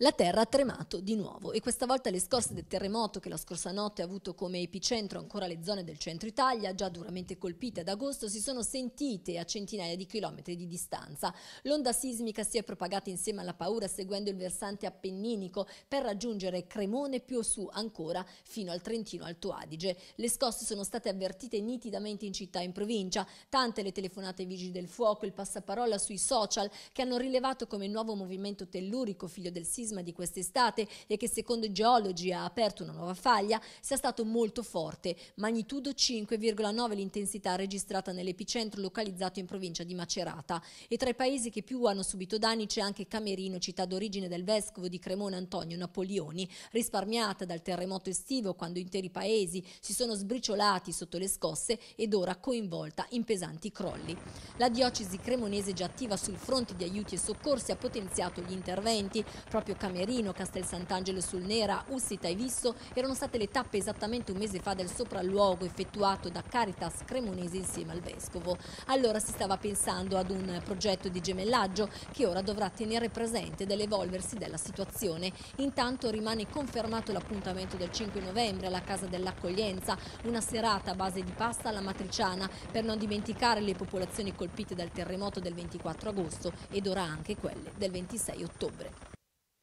la terra ha tremato di nuovo e questa volta le scorse del terremoto che la scorsa notte ha avuto come epicentro ancora le zone del centro Italia, già duramente colpite ad agosto, si sono sentite a centinaia di chilometri di distanza. L'onda sismica si è propagata insieme alla paura seguendo il versante appenninico per raggiungere Cremone più su ancora fino al Trentino Alto Adige. Le scosse sono state avvertite nitidamente in città e in provincia, tante le telefonate ai vigili del fuoco, il passaparola sui social che hanno rilevato come il nuovo movimento tellurico figlio del sismico sisma di quest'estate e che secondo i geologi ha aperto una nuova faglia, sia stato molto forte, magnitudo 5,9 l'intensità registrata nell'epicentro localizzato in provincia di Macerata. E tra i paesi che più hanno subito danni c'è anche Camerino, città d'origine del vescovo di Cremona Antonio Napoleoni, risparmiata dal terremoto estivo quando interi paesi si sono sbriciolati sotto le scosse ed ora coinvolta in pesanti crolli. La diocesi cremonese già attiva sul fronte di aiuti e soccorsi ha potenziato gli interventi. Proprio Camerino, Castel Sant'Angelo sul Nera, Ussita e Visso erano state le tappe esattamente un mese fa del sopralluogo effettuato da Caritas Cremonese insieme al Vescovo. Allora si stava pensando ad un progetto di gemellaggio che ora dovrà tenere presente dell'evolversi della situazione. Intanto rimane confermato l'appuntamento del 5 novembre alla Casa dell'Accoglienza, una serata a base di pasta alla matriciana per non dimenticare le popolazioni colpite dal terremoto del 24 agosto ed ora anche quelle del 26 ottobre.